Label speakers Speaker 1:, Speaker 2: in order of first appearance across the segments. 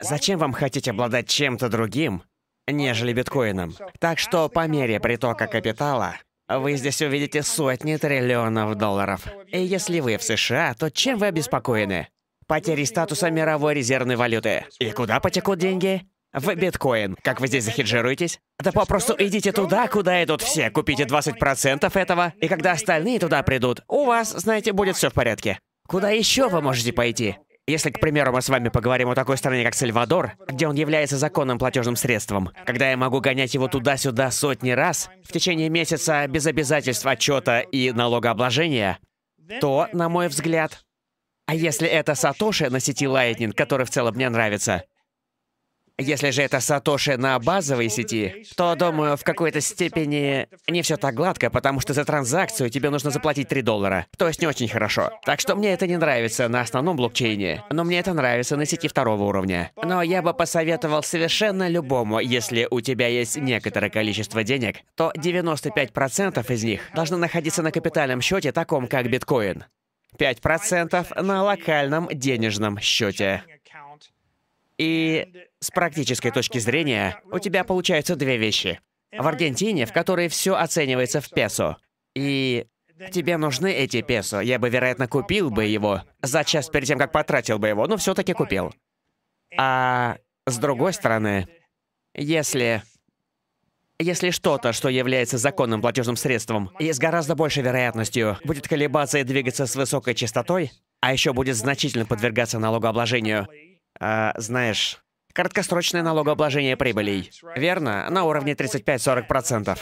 Speaker 1: Зачем вам хотеть обладать чем-то другим, нежели биткоином? Так что по мере притока капитала вы здесь увидите сотни триллионов долларов. И если вы в США, то чем вы обеспокоены? Потерей статуса мировой резервной валюты. И куда потекут деньги? В биткоин. Как вы здесь захеджируетесь? Да попросту идите туда, куда идут все. Купите 20% этого, и когда остальные туда придут, у вас, знаете, будет все в порядке. Куда еще вы можете пойти? Если, к примеру, мы с вами поговорим о такой стране, как Сальвадор, где он является законным платежным средством, когда я могу гонять его туда-сюда сотни раз, в течение месяца без обязательств отчета и налогообложения, то, на мой взгляд, а если это Сатоши на сети Lightning, который в целом мне нравится, если же это Сатоши на базовой сети, то, думаю, в какой-то степени не все так гладко, потому что за транзакцию тебе нужно заплатить 3 доллара. То есть не очень хорошо. Так что мне это не нравится на основном блокчейне, но мне это нравится на сети второго уровня. Но я бы посоветовал совершенно любому, если у тебя есть некоторое количество денег, то 95% из них должны находиться на капитальном счете, таком как биткоин. 5% на локальном денежном счете. И с практической точки зрения у тебя получаются две вещи. В Аргентине, в которой все оценивается в песо, и тебе нужны эти песо. Я бы, вероятно, купил бы его за час перед тем, как потратил бы его, но все-таки купил. А с другой стороны, если если что-то, что является законным платежным средством, и с гораздо большей вероятностью будет колебаться и двигаться с высокой частотой, а еще будет значительно подвергаться налогообложению, э, знаешь, краткосрочное налогообложение прибылей. Верно? На уровне 35-40%.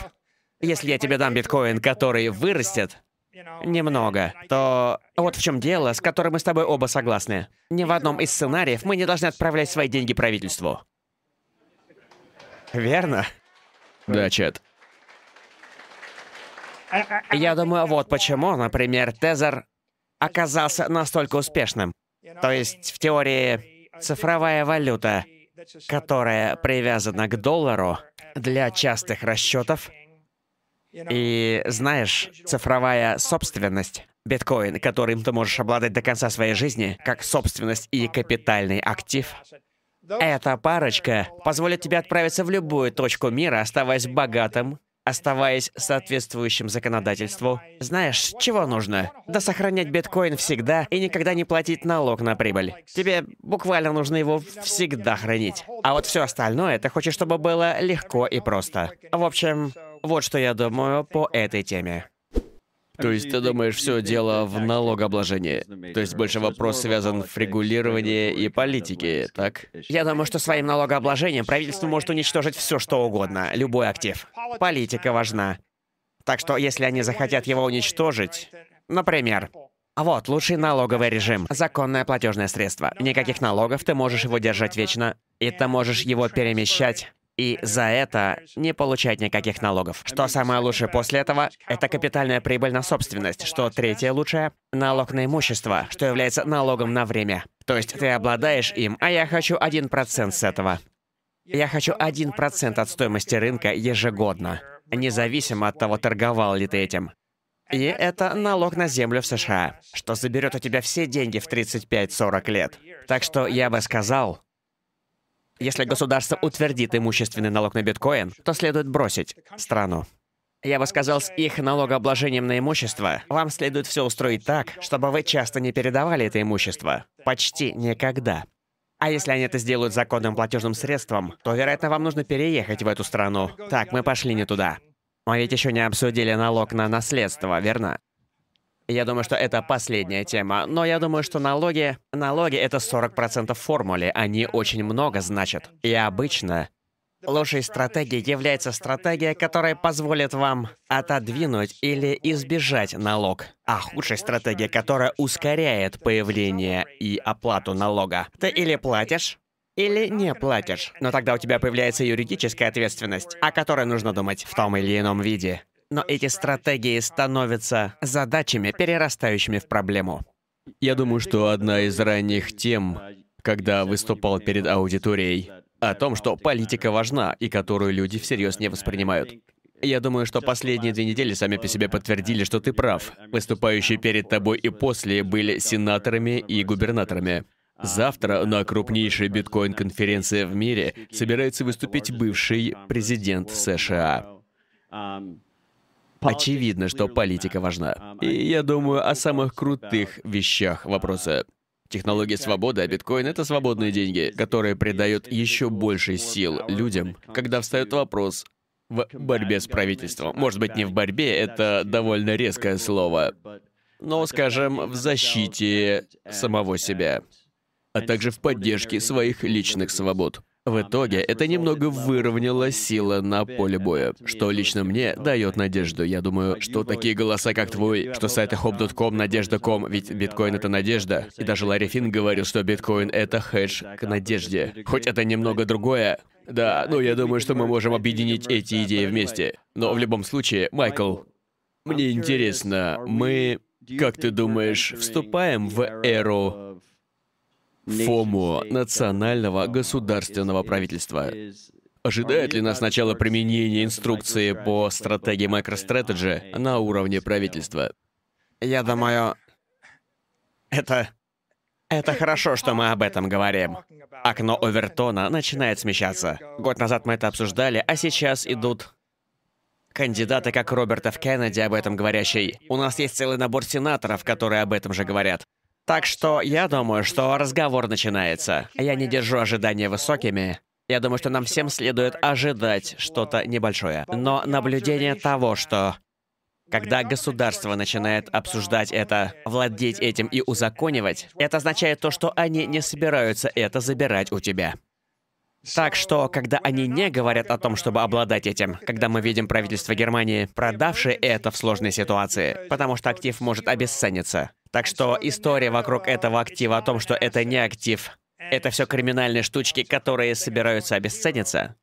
Speaker 1: Если я тебе дам биткоин, который вырастет, немного, то вот в чем дело, с которым мы с тобой оба согласны. Ни в одном из сценариев мы не должны отправлять свои деньги правительству. Верно? Да, Чет. Я думаю, вот почему, например, Тезер оказался настолько успешным. То есть, в теории, Цифровая валюта, которая привязана к доллару для частых расчетов. И знаешь, цифровая собственность, биткоин, которым ты можешь обладать до конца своей жизни, как собственность и капитальный актив, эта парочка позволит тебе отправиться в любую точку мира, оставаясь богатым оставаясь соответствующим законодательству. Знаешь, чего нужно? Да сохранять биткоин всегда и никогда не платить налог на прибыль. Тебе буквально нужно его всегда хранить. А вот все остальное ты хочешь, чтобы было легко и просто. В общем, вот что я думаю по этой теме. То есть ты думаешь, все дело в налогообложении. То есть больше вопрос связан в регулировании и политике, так? Я думаю, что своим налогообложением правительство может уничтожить все, что угодно, любой актив. Политика важна. Так что если они захотят его уничтожить, например, вот, лучший налоговый режим. Законное платежное средство. Никаких налогов, ты можешь его держать вечно, и ты можешь его перемещать и за это не получать никаких налогов. Что самое лучшее после этого? Это капитальная прибыль на собственность. Что третье лучшее? Налог на имущество, что является налогом на время. То есть ты обладаешь им, а я хочу 1% с этого. Я хочу 1% от стоимости рынка ежегодно, независимо от того, торговал ли ты этим. И это налог на землю в США, что заберет у тебя все деньги в 35-40 лет. Так что я бы сказал, если государство утвердит имущественный налог на биткоин, то следует бросить страну. Я бы сказал, с их налогообложением на имущество, вам следует все устроить так, чтобы вы часто не передавали это имущество. Почти никогда. А если они это сделают законным платежным средством, то, вероятно, вам нужно переехать в эту страну. Так, мы пошли не туда. Мы ведь еще не обсудили налог на наследство, верно? Я думаю, что это последняя тема, но я думаю, что налоги... Налоги — это 40% формулы, они очень много значат. И обычно лучшей стратегией является стратегия, которая позволит вам отодвинуть или избежать налог. А худшая стратегия, которая ускоряет появление и оплату налога. Ты или платишь, или не платишь. Но тогда у тебя появляется юридическая ответственность, о которой нужно думать в том или ином виде но эти стратегии становятся задачами, перерастающими в проблему. Я думаю, что одна из ранних тем, когда выступал перед аудиторией, о том, что политика важна и которую люди всерьез не воспринимают. Я думаю, что последние две недели сами по себе подтвердили, что ты прав. Выступающие перед тобой и после были сенаторами и губернаторами. Завтра на крупнейшей биткоин-конференции в мире собирается выступить бывший президент США. Очевидно, что политика важна. И я думаю о самых крутых вещах вопроса. Технология свободы, а биткоин — это свободные деньги, которые придают еще больше сил людям, когда встает вопрос в борьбе с правительством. Может быть, не в борьбе, это довольно резкое слово, но, скажем, в защите самого себя, а также в поддержке своих личных свобод. В итоге это немного выровняло силы на поле боя, что лично мне дает надежду. Я думаю, что такие голоса, как твой, что сайты hope.com, надежда.com, ведь биткоин — это надежда. И даже Ларри Финн говорил, что биткоин — это хэдж к надежде. Хоть это немного другое, да, ну я думаю, что мы можем объединить эти идеи вместе. Но в любом случае, Майкл, мне интересно, мы, как ты думаешь, вступаем в эру форму национального государственного правительства. Ожидает ли нас начало применения инструкции по стратегии MicroStrategy на уровне правительства? Я думаю, это... Это хорошо, что мы об этом говорим. Окно Овертона начинает смещаться. Год назад мы это обсуждали, а сейчас идут кандидаты, как Роберта Ф. Кеннеди, об этом говорящий. У нас есть целый набор сенаторов, которые об этом же говорят. Так что я думаю, что разговор начинается. Я не держу ожидания высокими. Я думаю, что нам всем следует ожидать что-то небольшое. Но наблюдение того, что когда государство начинает обсуждать это, владеть этим и узаконивать, это означает то, что они не собираются это забирать у тебя. Так что, когда они не говорят о том, чтобы обладать этим, когда мы видим правительство Германии, продавшее это в сложной ситуации, потому что актив может обесцениться, так что история вокруг этого актива о том, что это не актив, это все криминальные штучки, которые собираются обесцениться,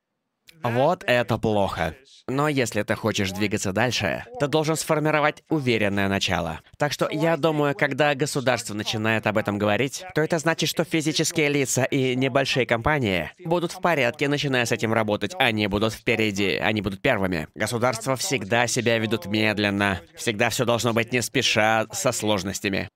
Speaker 1: вот это плохо. Но если ты хочешь двигаться дальше, ты должен сформировать уверенное начало. Так что я думаю, когда государство начинает об этом говорить, то это значит, что физические лица и небольшие компании будут в порядке, начиная с этим работать. Они будут впереди, они будут первыми. Государства всегда себя ведут медленно. Всегда все должно быть не спеша, со сложностями.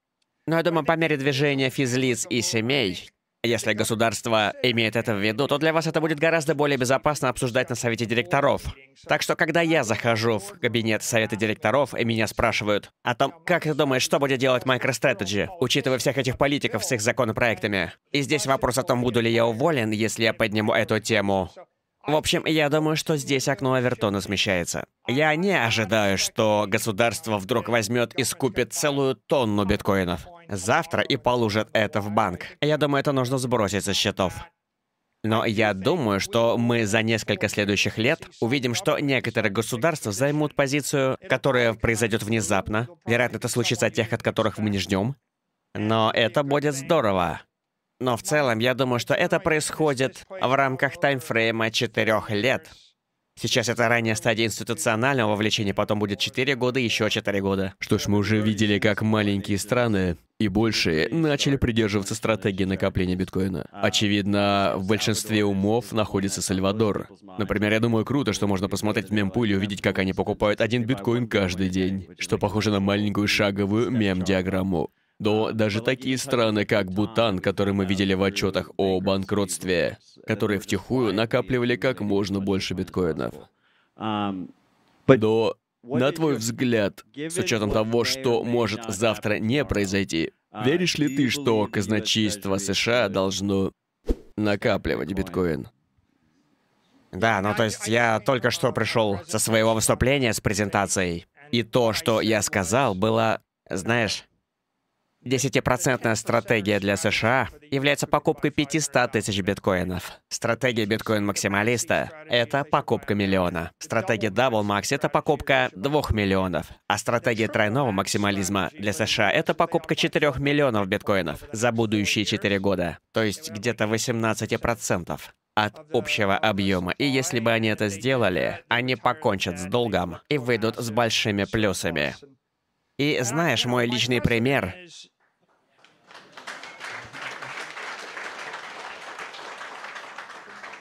Speaker 1: Но я думаю, по мере движения физлиц и семей, если государство имеет это в виду, то для вас это будет гораздо более безопасно обсуждать на совете директоров. Так что, когда я захожу в кабинет совета директоров и меня спрашивают о том, как ты думаешь, что будет делать MicroStrategy, учитывая всех этих политиков с их законопроектами, и здесь вопрос о том, буду ли я уволен, если я подниму эту тему. В общем, я думаю, что здесь окно Авертона смещается. Я не ожидаю, что государство вдруг возьмет и скупит целую тонну биткоинов завтра и положат это в банк. Я думаю, это нужно сбросить со счетов. Но я думаю, что мы за несколько следующих лет увидим, что некоторые государства займут позицию, которая произойдет внезапно. Вероятно, это случится от тех, от которых мы не ждем. Но это будет здорово. Но в целом, я думаю, что это происходит в рамках таймфрейма четырех лет. Сейчас это ранняя стадия институционального вовлечения, потом будет четыре года, еще четыре года. Что ж, мы уже видели, как маленькие страны и большие начали придерживаться стратегии накопления биткоина. Очевидно, в большинстве умов находится Сальвадор. Например, я думаю, круто, что можно посмотреть в мемпуле и увидеть, как они покупают один биткоин каждый день, что похоже на маленькую шаговую мем-диаграмму. До даже такие страны, как Бутан, которые мы видели в отчетах о банкротстве, которые втихую накапливали как можно больше биткоинов. До на твой взгляд, с учетом того, что может завтра не произойти, а, Веришь ли ты, что казначейство США должно накапливать биткоин? Да, ну то есть я только что пришел со своего выступления с презентацией. И то, что я сказал, было, знаешь, Десятипроцентная стратегия для США является покупкой 500 тысяч биткоинов. Стратегия биткоин-максималиста — это покупка миллиона. Стратегия Double Max — это покупка 2 миллионов. А стратегия тройного максимализма для США — это покупка 4 миллионов биткоинов за будущие 4 года, то есть где-то 18% от общего объема. И если бы они это сделали, они покончат с долгом и выйдут с большими плюсами. И знаешь, мой личный пример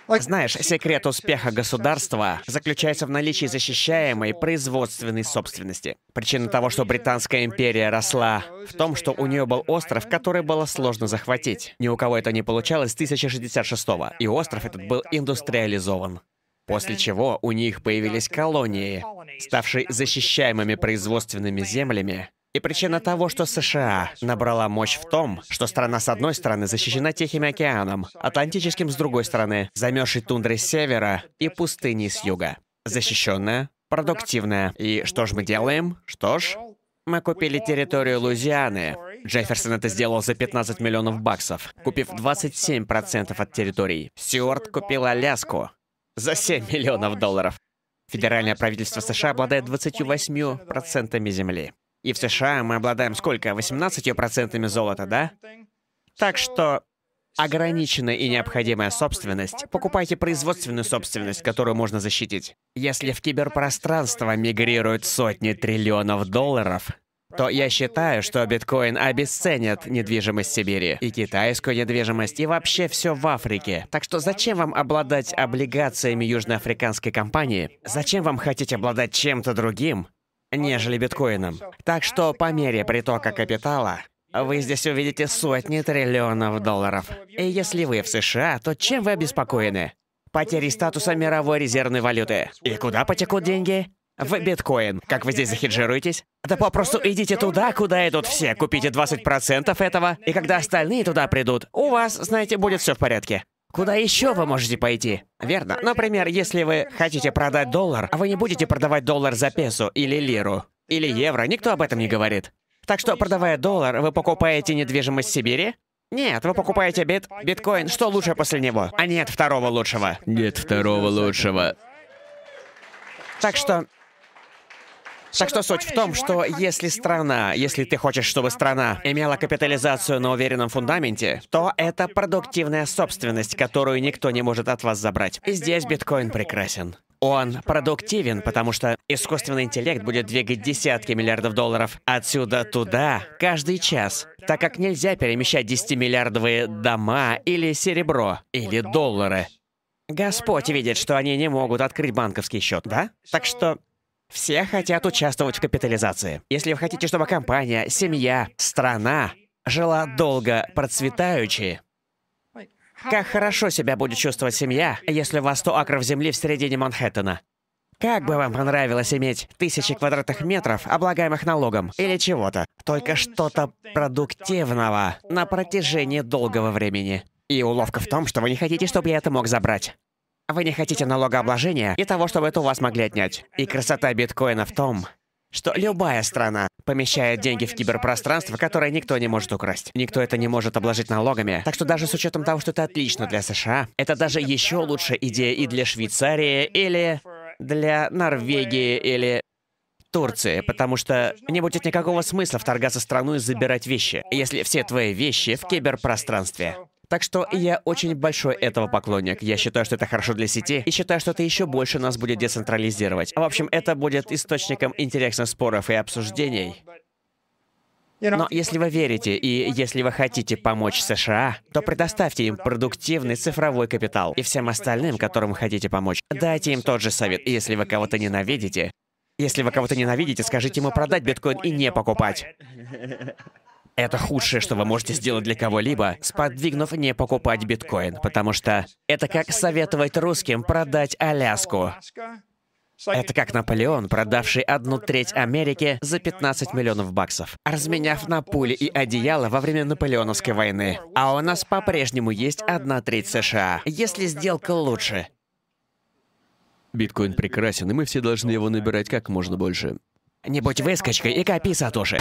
Speaker 1: Знаешь, секрет успеха государства заключается в наличии защищаемой производственной собственности. Причина того, что Британская империя росла, в том, что у нее был остров, который было сложно захватить. Ни у кого это не получалось с 1066 -го, и остров этот был индустриализован после чего у них появились колонии, ставшие защищаемыми производственными землями. И причина того, что США набрала мощь в том, что страна с одной стороны защищена Тихим океаном, Атлантическим с другой стороны, замерзшей тундры с севера и пустыни с юга. Защищенная, продуктивная. И что ж мы делаем? Что ж, мы купили территорию Луизианы. Джефферсон это сделал за 15 миллионов баксов, купив 27% от территорий. Стюарт купил Аляску, за 7 миллионов долларов. Федеральное правительство США обладает 28% земли. И в США мы обладаем сколько? 18% золота, да? Так что ограниченная и необходимая собственность, покупайте производственную собственность, которую можно защитить. Если в киберпространство мигрируют сотни триллионов долларов, то я считаю, что биткоин обесценит недвижимость Сибири и китайскую недвижимость и вообще все в Африке. Так что зачем вам обладать облигациями южноафриканской компании? Зачем вам хотите обладать чем-то другим, нежели биткоином? Так что по мере притока капитала вы здесь увидите сотни триллионов долларов. И если вы в США, то чем вы обеспокоены? Потерей статуса мировой резервной валюты. И куда потекут деньги? в биткоин. Как вы здесь захеджируетесь? Да попросту идите туда, куда идут все, купите 20% этого, и когда остальные туда придут, у вас, знаете, будет все в порядке. Куда еще вы можете пойти? Верно. Например, если вы хотите продать доллар, а вы не будете продавать доллар за песо или лиру, или евро, никто об этом не говорит. Так что, продавая доллар, вы покупаете недвижимость в Сибири? Нет, вы покупаете бит... биткоин, что лучше после него? А нет второго лучшего. Нет второго лучшего. Так что, так что суть в том, что если страна, если ты хочешь, чтобы страна имела капитализацию на уверенном фундаменте, то это продуктивная собственность, которую никто не может от вас забрать. И здесь биткоин прекрасен. Он продуктивен, потому что искусственный интеллект будет двигать десятки миллиардов долларов отсюда туда каждый час, так как нельзя перемещать 10-миллиардовые дома или серебро, или доллары. Господь видит, что они не могут открыть банковский счет, да? Так что все хотят участвовать в капитализации. Если вы хотите, чтобы компания, семья, страна жила долго, процветаючи, как хорошо себя будет чувствовать семья, если у вас 100 акров земли в середине Манхэттена? Как бы вам понравилось иметь тысячи квадратных метров, облагаемых налогом, или чего-то, только что-то продуктивного на протяжении долгого времени. И уловка в том, что вы не хотите, чтобы я это мог забрать. Вы не хотите налогообложения и того, чтобы это у вас могли отнять. И красота биткоина в том, что любая страна помещает деньги в киберпространство, которое никто не может украсть. Никто это не может обложить налогами. Так что даже с учетом того, что это отлично для США, это даже еще лучшая идея и для Швейцарии, или для Норвегии, или Турции, потому что не будет никакого смысла вторгаться в страну и забирать вещи, если все твои вещи в киберпространстве. Так что я очень большой этого поклонник. Я считаю, что это хорошо для сети, и считаю, что это еще больше нас будет децентрализировать. В общем, это будет источником интересных споров и обсуждений. Но если вы верите и если вы хотите помочь США, то предоставьте им продуктивный цифровой капитал. И всем остальным, которым вы хотите помочь, дайте им тот же совет. И если вы кого-то ненавидите, если вы кого-то ненавидите, скажите ему продать биткоин и не покупать. Это худшее, что вы можете сделать для кого-либо, сподвигнув не покупать биткоин, потому что это как советовать русским продать Аляску. Это как Наполеон, продавший одну треть Америки за 15 миллионов баксов, разменяв на пули и одеяло во время Наполеоновской войны. А у нас по-прежнему есть одна треть США. Если сделка лучше. Биткоин прекрасен, и мы все должны его набирать как можно больше. Не будь выскочкой и копи, Сатоши.